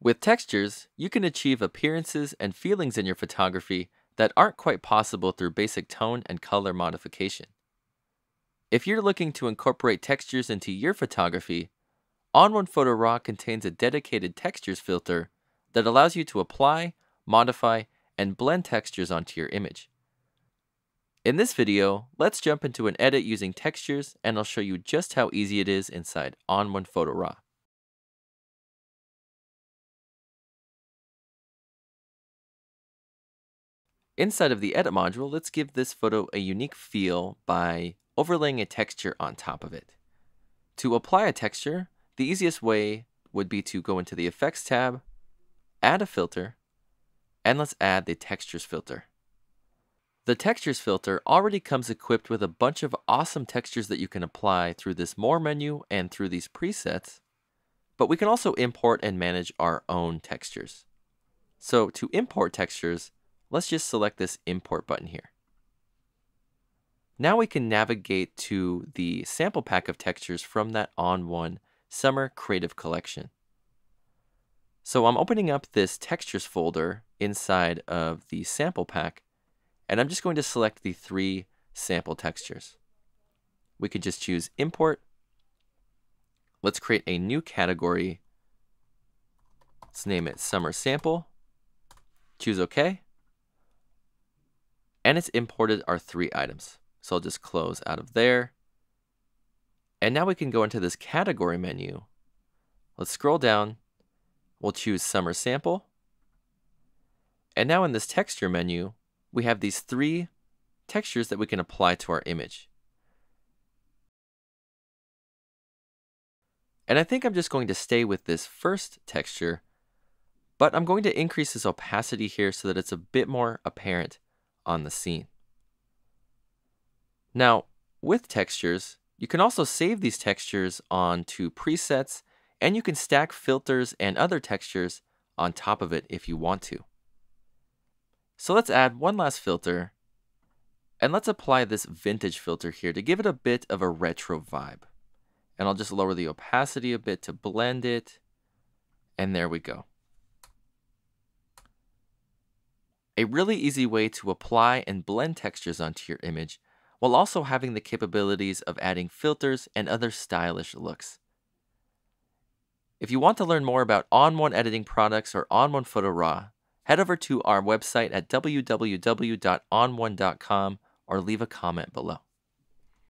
With textures, you can achieve appearances and feelings in your photography that aren't quite possible through basic tone and color modification. If you're looking to incorporate textures into your photography, On1 Photo Raw contains a dedicated textures filter that allows you to apply, modify, and blend textures onto your image. In this video, let's jump into an edit using textures and I'll show you just how easy it is inside On1 Photo Raw. Inside of the edit module, let's give this photo a unique feel by overlaying a texture on top of it. To apply a texture, the easiest way would be to go into the effects tab, add a filter, and let's add the textures filter. The textures filter already comes equipped with a bunch of awesome textures that you can apply through this more menu and through these presets, but we can also import and manage our own textures. So to import textures, Let's just select this import button here. Now we can navigate to the sample pack of textures from that On One Summer Creative Collection. So I'm opening up this textures folder inside of the sample pack, and I'm just going to select the three sample textures. We could just choose import. Let's create a new category. Let's name it summer sample. Choose OK and it's imported our three items. So I'll just close out of there. And now we can go into this category menu. Let's scroll down. We'll choose summer sample. And now in this texture menu, we have these three textures that we can apply to our image. And I think I'm just going to stay with this first texture, but I'm going to increase this opacity here so that it's a bit more apparent on the scene. Now, with textures, you can also save these textures onto presets and you can stack filters and other textures on top of it if you want to. So let's add one last filter and let's apply this vintage filter here to give it a bit of a retro vibe. And I'll just lower the opacity a bit to blend it. And there we go. A really easy way to apply and blend textures onto your image while also having the capabilities of adding filters and other stylish looks. If you want to learn more about On1 editing products or On1 Photo Raw, head over to our website at www.on1.com or leave a comment below.